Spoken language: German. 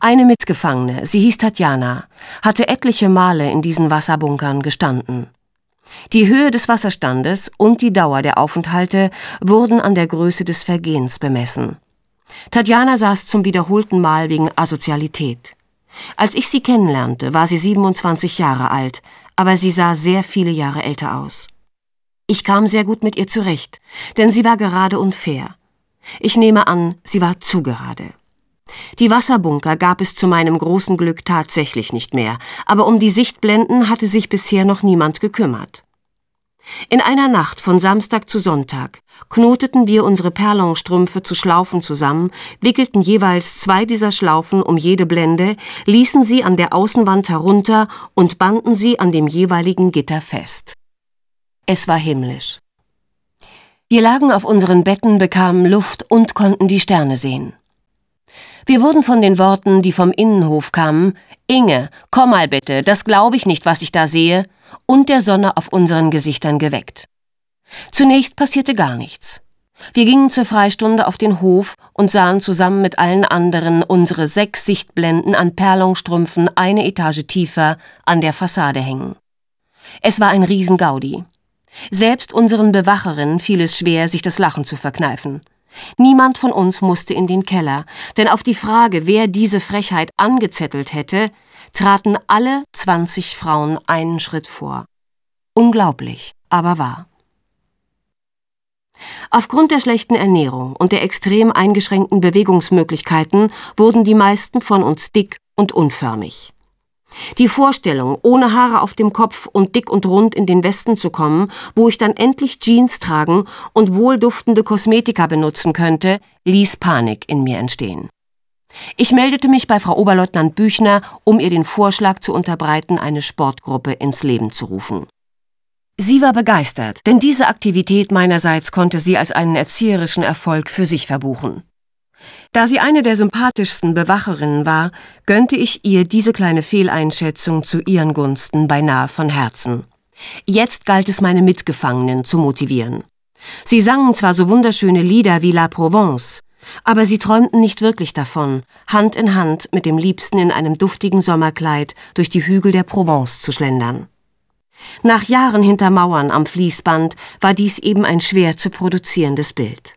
Eine Mitgefangene, sie hieß Tatjana, hatte etliche Male in diesen Wasserbunkern gestanden. Die Höhe des Wasserstandes und die Dauer der Aufenthalte wurden an der Größe des Vergehens bemessen. Tatjana saß zum wiederholten Mal wegen Asozialität. Als ich sie kennenlernte, war sie 27 Jahre alt, aber sie sah sehr viele Jahre älter aus. Ich kam sehr gut mit ihr zurecht, denn sie war gerade und fair. Ich nehme an, sie war zu gerade. Die Wasserbunker gab es zu meinem großen Glück tatsächlich nicht mehr, aber um die Sichtblenden hatte sich bisher noch niemand gekümmert. In einer Nacht von Samstag zu Sonntag knoteten wir unsere Perlonstrümpfe zu Schlaufen zusammen, wickelten jeweils zwei dieser Schlaufen um jede Blende, ließen sie an der Außenwand herunter und banden sie an dem jeweiligen Gitter fest. Es war himmlisch. Wir lagen auf unseren Betten, bekamen Luft und konnten die Sterne sehen. Wir wurden von den Worten, die vom Innenhof kamen, Inge, komm mal bitte, das glaube ich nicht, was ich da sehe, und der Sonne auf unseren Gesichtern geweckt. Zunächst passierte gar nichts. Wir gingen zur Freistunde auf den Hof und sahen zusammen mit allen anderen unsere sechs Sichtblenden an Perlonstrümpfen eine Etage tiefer an der Fassade hängen. Es war ein Riesengaudi. Selbst unseren Bewacherinnen fiel es schwer, sich das Lachen zu verkneifen. Niemand von uns musste in den Keller, denn auf die Frage, wer diese Frechheit angezettelt hätte, traten alle 20 Frauen einen Schritt vor. Unglaublich, aber wahr. Aufgrund der schlechten Ernährung und der extrem eingeschränkten Bewegungsmöglichkeiten wurden die meisten von uns dick und unförmig. Die Vorstellung, ohne Haare auf dem Kopf und dick und rund in den Westen zu kommen, wo ich dann endlich Jeans tragen und wohlduftende Kosmetika benutzen könnte, ließ Panik in mir entstehen. Ich meldete mich bei Frau Oberleutnant Büchner, um ihr den Vorschlag zu unterbreiten, eine Sportgruppe ins Leben zu rufen. Sie war begeistert, denn diese Aktivität meinerseits konnte sie als einen erzieherischen Erfolg für sich verbuchen. Da sie eine der sympathischsten Bewacherinnen war, gönnte ich ihr diese kleine Fehleinschätzung zu ihren Gunsten beinahe von Herzen. Jetzt galt es, meine Mitgefangenen zu motivieren. Sie sangen zwar so wunderschöne Lieder wie La Provence, aber sie träumten nicht wirklich davon, Hand in Hand mit dem Liebsten in einem duftigen Sommerkleid durch die Hügel der Provence zu schlendern. Nach Jahren hinter Mauern am Fließband war dies eben ein schwer zu produzierendes Bild.